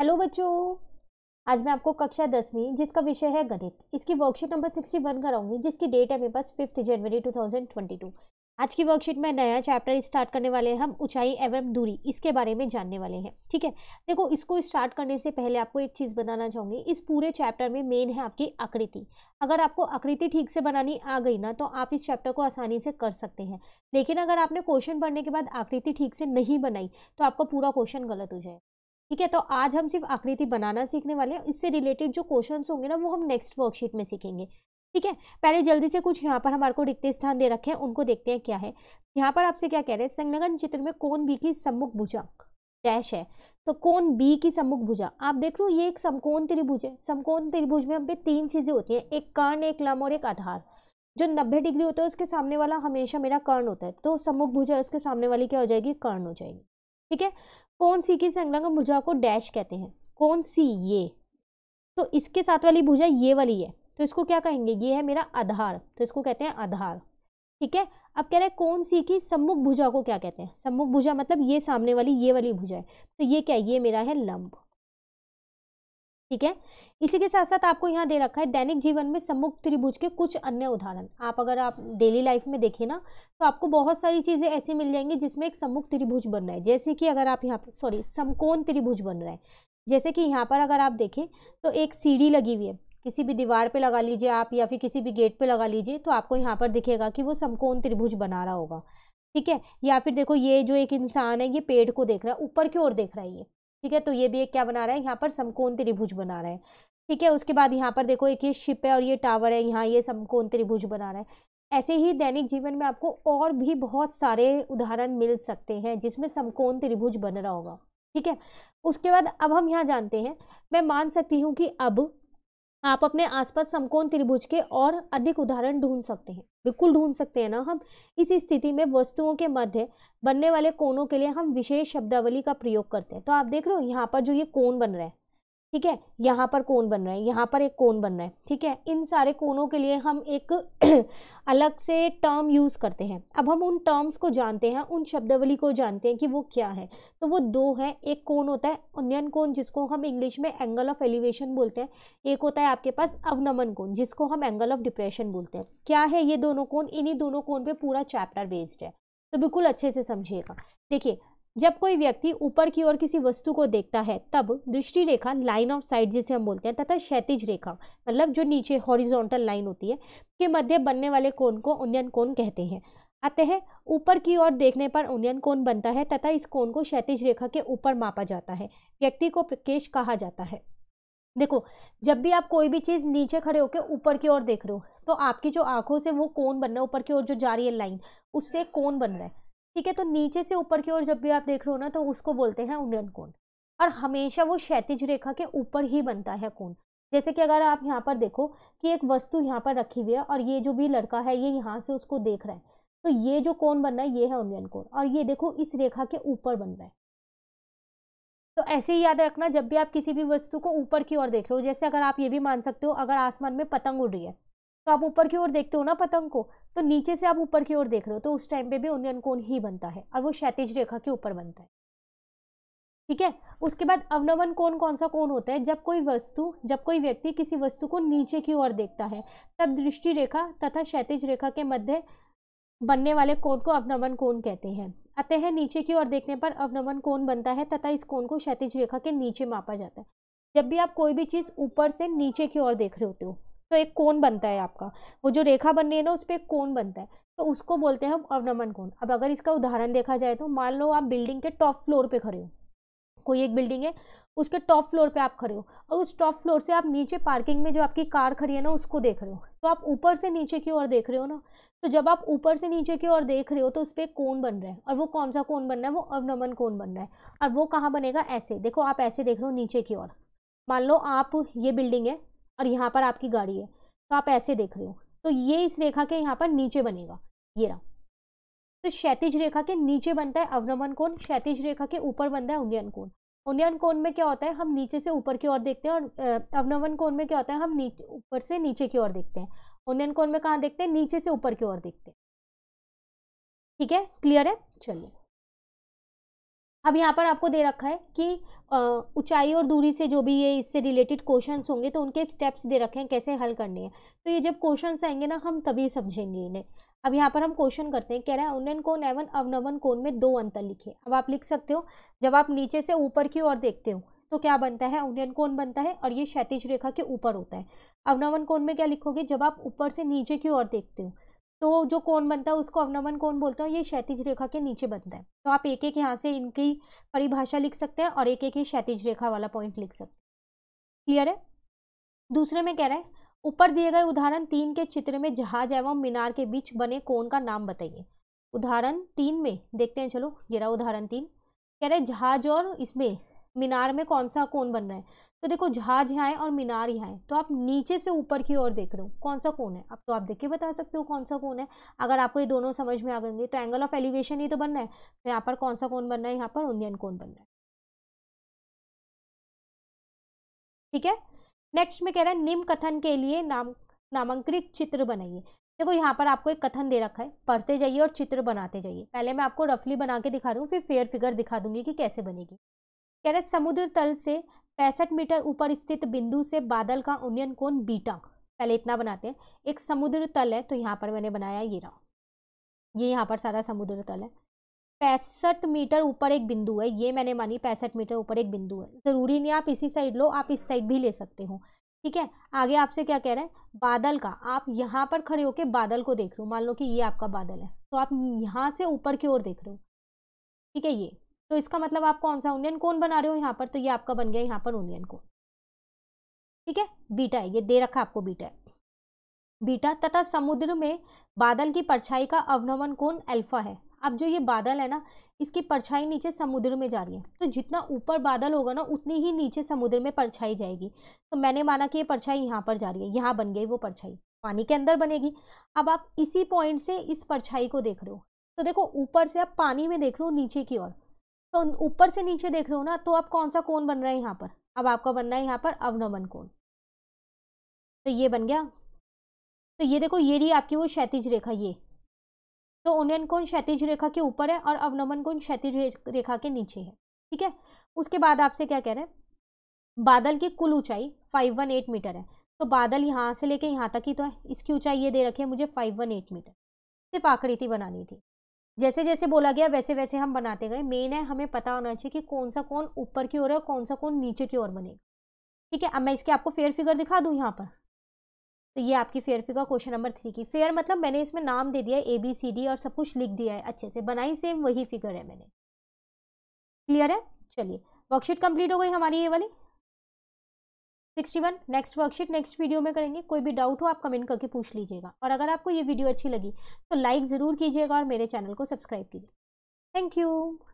hello बच्चों आज मैं आपको कक्षा दसवीं जिसका विषय है गणित इसकी वर्कशीट नंबर सिक्सटी वन कराऊंगी जिसकी डेट है मेरे पास fifth January two thousand twenty two आज की वर्कशीट में नया चैप्टर स्टार्ट करने वाले हैं हम ऊंचाई एवं दूरी इसके बारे में जानने वाले हैं ठीक है देखो इसको स्टार्ट करने से पहले आपको एक चीज़ बताना चाहूँगी इस पूरे चैप्टर में मेन है आपकी आकृति अगर आपको आकृति ठीक से बनानी आ गई ना तो आप इस चैप्टर को आसानी से कर सकते हैं लेकिन अगर आपने क्वेश्चन पढ़ने के बाद आकृति ठीक से नहीं बनाई तो आपका पूरा क्वेश्चन गलत हो जाएगा ठीक है तो आज हम सिर्फ आकृति बनाना सीखने वाले हैं इससे रिलेटेड जो क्वेश्चन होंगे ना वो हम नेक्स्ट वर्कशीट में सीखेंगे ठीक है पहले जल्दी से कुछ यहाँ पर हमारे को रिक्त स्थान दे रखे हैं उनको देखते हैं क्या है यहाँ पर आपसे क्या कह रहे हैं संलग्न चित्र में कौन बी की सम्मुख भुजा डैश है तो कौन बी की सम्मुख भुजा आप देख लो ये एक समकोण त्रिभुज है समकोण त्रिभुज में हम पे तीन चीज़ें होती हैं एक कर्ण एक लम और एक आधार जो नब्बे डिग्री होता है उसके सामने वाला हमेशा मेरा कर्ण होता है तो सम्मुख भुजा उसके सामने वाली क्या हो जाएगी कर्ण हो जाएगी ठीक है कौन सी की संलग्न भुजा को डैश कहते हैं कौन सी ये तो इसके साथ वाली भुजा ये वाली है तो इसको क्या कहेंगे ये है मेरा आधार तो इसको कहते हैं आधार ठीक है अब कह रहे हैं कौन सी की सम्मुख भुजा को क्या कहते हैं सम्मुख भुजा मतलब ये सामने वाली ये वाली भुजा है तो ये क्या है ये मेरा है लंब ठीक है इसी के साथ साथ आपको यहाँ दे रखा है दैनिक जीवन में सम्मुख त्रिभुज के कुछ अन्य उदाहरण आप अगर आप डेली लाइफ में देखें ना तो आपको बहुत सारी चीज़ें ऐसी मिल जाएंगी जिसमें एक सम्मुख त्रिभुज बन रहा है जैसे कि अगर आप यहाँ पर सॉरी समकोण त्रिभुज बन रहा है जैसे कि यहाँ पर अगर आप देखें तो एक सीढ़ी लगी हुई है किसी भी दीवार पे लगा लीजिए आप या फिर किसी भी गेट पर लगा लीजिए तो आपको यहाँ पर दिखेगा कि वो समकोण त्रिभुज बना रहा होगा ठीक है या फिर देखो ये जो एक इंसान है ये पेड़ को देख रहा है ऊपर की ओर देख रहा है ये ठीक है तो ये भी एक क्या बना रहा है यहाँ पर समकोण त्रिभुज बना रहा है ठीक है उसके बाद यहाँ पर देखो एक ये शिप है और ये टावर है यहाँ ये समकोण त्रिभुज बना रहा है ऐसे ही दैनिक जीवन में आपको और भी बहुत सारे उदाहरण मिल सकते हैं जिसमें समकोण त्रिभुज बन रहा होगा ठीक है उसके बाद अब हम यहाँ जानते हैं मैं मान सकती हूँ कि अब आप अपने आसपास समकोण त्रिभुज के और अधिक उदाहरण ढूंढ सकते हैं बिल्कुल ढूंढ सकते हैं ना हम इस स्थिति में वस्तुओं के मध्य बनने वाले कोणों के लिए हम विशेष शब्दावली का प्रयोग करते हैं तो आप देख रहे हो यहाँ पर जो ये कोण बन रहा है ठीक है यहाँ पर कोन बन रहा है यहाँ पर एक कोन बन रहा है ठीक है इन सारे कोनों के लिए हम एक अलग से टर्म यूज़ करते हैं अब हम उन टर्म्स को जानते हैं उन शब्दावली को जानते हैं कि वो क्या है तो वो दो है एक कोन होता है उन्यन कोन जिसको हम इंग्लिश में एंगल ऑफ एलिवेशन बोलते हैं एक होता है आपके पास अवनमन कोन जिसको हम एंगल ऑफ डिप्रेशन बोलते हैं क्या है ये दोनों कोन इन्हीं दोनों कोन पर पूरा चैप्टर बेस्ड है तो बिल्कुल अच्छे से समझिएगा देखिए जब कोई व्यक्ति ऊपर की ओर किसी वस्तु को देखता है तब दृष्टि रेखा लाइन ऑफ साइट जिसे हम बोलते हैं तथा क्षैतिज रेखा मतलब जो नीचे हॉरिजोंटल लाइन होती है के मध्य बनने वाले कोण को उन्यन कोण कहते हैं अतः ऊपर की ओर देखने पर उन्यन कोण बनता है तथा इस कोण को क्षैतिज रेखा के ऊपर मापा जाता है व्यक्ति को प्रकेश कहा जाता है देखो जब भी आप कोई भी चीज़ नीचे खड़े होकर ऊपर की ओर देख रहे हो तो आपकी जो आंखों से वो कोण बन रहा है ऊपर की ओर जो जा रही है लाइन उससे कोण बन रहा है ठीक है तो नीचे से ऊपर की ओर जब भी आप देख रहे हो ना तो उसको बोलते हैं उन्नयन कोण और हमेशा वो क्षैतिज रेखा के ऊपर ही बनता है कोण जैसे कि अगर आप यहाँ पर देखो कि एक वस्तु यहाँ पर रखी हुई है और ये जो भी लड़का है ये यहाँ से उसको देख रहा है तो ये जो कोण बन रहा है ये है उन्नयन कोण और ये देखो इस रेखा के ऊपर बन रहा है तो ऐसे ही याद रखना जब भी आप किसी भी वस्तु को ऊपर की ओर देख रहे हो जैसे अगर आप ये भी मान सकते हो अगर आसमान में पतंग उड़ रही है तो आप ऊपर की ओर देखते हो ना पतंग को तो नीचे से आप ऊपर की ओर देख रहे हो तो उस टाइम पे भी उन्नयन कोण ही बनता है और वो क्षैतिज रेखा के ऊपर बनता है ठीक है उसके बाद अवनवन कोण कौन सा कोण होता है जब कोई वस्तु जब कोई व्यक्ति किसी वस्तु को नीचे की ओर देखता है तब दृष्टि रेखा तथा क्षैतिज रेखा के मध्य बनने वाले कोण को अवनवन कोण कहते हैं आते हैं नीचे की ओर देखने पर अवनवन कोण बनता है तथा इस कोण को क्षैतिज रेखा के नीचे मापा जाता है जब भी आप कोई भी चीज़ ऊपर से नीचे की ओर देख रहे होते हो तो एक कोण बनता है आपका वो जो रेखा बन रही है ना उस पर एक कोण बनता है तो उसको बोलते हैं हम अवनमन कोण अब अगर इसका उदाहरण देखा जाए तो मान लो आप बिल्डिंग के टॉप फ्लोर पे खड़े हो कोई एक बिल्डिंग है उसके टॉप फ्लोर पे आप खड़े हो और उस टॉप फ्लोर से आप नीचे पार्किंग में जो आपकी कार खड़ी है ना उसको देख रहे हो तो आप ऊपर से नीचे की ओर देख रहे हो ना तो जब आप ऊपर से नीचे की ओर देख रहे हो तो उस पर कौन बन रहा है और वो कौन सा कौन बन रहा है वो अवनमन कौन बन रहा है और वो कहाँ बनेगा ऐसे देखो आप ऐसे देख रहे हो नीचे की ओर मान लो आप ये बिल्डिंग है और यहाँ पर आपकी गाड़ी है तो आप ऐसे देख रहे हो तो ये इस रेखा के यहाँ पर नीचे बनेगा ये रहा तो क्षैतिज रेखा के नीचे बनता है अवनमन कोण क्षैतिज रेखा के ऊपर बनता है उन्नयन कोण उन्नयन कोण में क्या होता है हम नीचे से ऊपर की ओर देखते हैं और अवनमन कोण में क्या होता है हम नीचे ऊपर से नीचे की ओर देखते हैं उन्नयन कोण में कहाँ देखते हैं नीचे से ऊपर की ओर देखते हैं ठीक है क्लियर है चलिए अब यहाँ पर आपको दे रखा है कि ऊंचाई और दूरी से जो भी ये इससे रिलेटेड क्वेश्चंस होंगे तो उनके स्टेप्स दे रखे हैं कैसे हल करने हैं तो ये जब क्वेश्चंस आएंगे ना हम तभी समझेंगे इन्हें अब यहाँ पर हम क्वेश्चन करते हैं कह रहा है उन्नयन कोन एवं अवनवन कोन में दो अंतर लिखे अब आप लिख सकते हो जब आप नीचे से ऊपर की ओर देखते हो तो क्या बनता है उन्नयन कोन बनता है और ये क्षैतिज रेखा के ऊपर होता है अवनवन कोण में क्या लिखोगे जब आप ऊपर से नीचे की ओर देखते हो तो जो कोण बनता है उसको अवनमन कोण बोलते हैं ये क्षैतिज रेखा के नीचे बनता है तो आप एक एक यहाँ से इनकी परिभाषा लिख सकते हैं और एक एक ही क्षैतिज रेखा वाला पॉइंट लिख सकते हैं क्लियर है दूसरे में कह रहे हैं ऊपर दिए गए उदाहरण तीन के चित्र में जहाज एवं मीनार के बीच बने कोण का नाम बताइए उदाहरण तीन में देखते हैं चलो ये रहा उदाहरण तीन कह रहे जहाज और इसमें मीनार में कौन सा कोण बन रहा है तो देखो जहाज यहाँ है और मीनार यहाँ है तो आप नीचे से ऊपर की ओर देख रहे हो कौन सा कोण है अब तो आप देख के बता सकते हो कौन सा कोण है अगर आपको ये दोनों समझ में आ गएंगे तो एंगल ऑफ एलिवेशन ही तो बनना है तो यहाँ पर कौन सा कोण रहा है यहाँ पर ओनियन कोण रहा है ठीक है नेक्स्ट में कह रहा है निम्न कथन के लिए नाम नामांकित चित्र बनाइए देखो यहाँ पर आपको एक कथन दे रखा है पढ़ते जाइए और चित्र बनाते जाइए पहले मैं आपको रफली बना के दिखा रही हूँ फिर फेयर फिगर दिखा दूंगी कि कैसे बनेगी कह रहे समुद्र तल से पैंसठ मीटर ऊपर स्थित बिंदु से बादल का उन्नयन कोण बीटा पहले इतना बनाते हैं एक समुद्र तल है तो यहाँ पर मैंने बनाया ये रहा ये यहाँ पर सारा समुद्र तल है पैंसठ मीटर ऊपर एक बिंदु है ये मैंने मानी पैंसठ मीटर ऊपर एक बिंदु है ज़रूरी नहीं आप इसी साइड लो आप इस साइड भी ले सकते हो ठीक है आगे आपसे क्या कह रहे हैं बादल का आप यहाँ पर खड़े होके बादल को देख रहे हो मान लो कि ये आपका बादल है तो आप यहाँ से ऊपर की ओर देख रहे हो ठीक है ये तो इसका मतलब आप कौन सा ओनियन कौन बना रहे हो यहाँ पर तो ये आपका बन गया यहाँ पर ओनियन कौन ठीक है बीटा है ये दे रखा आपको बीटा है बीटा तथा समुद्र में बादल की परछाई का अवनमन कौन अल्फा है अब जो ये बादल है ना इसकी परछाई नीचे समुद्र में जा रही है तो जितना ऊपर बादल होगा ना उतनी ही नीचे समुद्र में परछाई जाएगी तो मैंने माना कि ये परछाई यहाँ पर जा रही है यहाँ बन गई वो परछाई पानी के अंदर बनेगी अब आप इसी पॉइंट से इस परछाई को देख रहे हो तो देखो ऊपर से आप पानी में देख रहे हो नीचे की ओर तो ऊपर से नीचे देख रहे हो ना तो अब कौन सा कोण बन रहा है यहाँ पर अब आपका बन रहा है यहाँ पर अवनमन कोण तो ये बन गया तो ये देखो ये रही आपकी वो क्षैतिज रेखा ये तो उन्नयन कोण क्षैतिज रेखा के ऊपर है और अवनमन कोण क्षैतिज रेखा के नीचे है ठीक है उसके बाद आपसे क्या कह रहे हैं बादल की कुल ऊंचाई फाइव वन एट मीटर है तो बादल यहाँ से लेके यहाँ तक ही तो है इसकी ऊंचाई ये दे रखी है मुझे फाइव वन एट मीटर सिर्फ आकृति बनानी थी जैसे जैसे बोला गया वैसे वैसे हम बनाते गए मेन है हमें पता होना चाहिए कि कौन सा कौन ऊपर की ओर है और कौन सा कौन नीचे की ओर बनेगा ठीक है अब मैं इसके आपको फेयर फिगर दिखा दूँ यहाँ पर तो ये आपकी fair figure question number three की फेयर मतलब मैंने इसमें नाम दे दिया है ए बी सी डी और सब कुछ लिख दिया है अच्छे से बनाई सेम वही फिगर है मैंने क्लियर है चलिए वर्कशीट कंप्लीट हो गई हमारी ये वाली sixty one next worksheet next video में करेंगे कोई भी डाउट हो आप कमेंट करके पूछ लीजिएगा और अगर आपको ये वीडियो अच्छी लगी तो लाइक ज़रूर कीजिएगा और मेरे चैनल को सब्सक्राइब कीजिए थैंक यू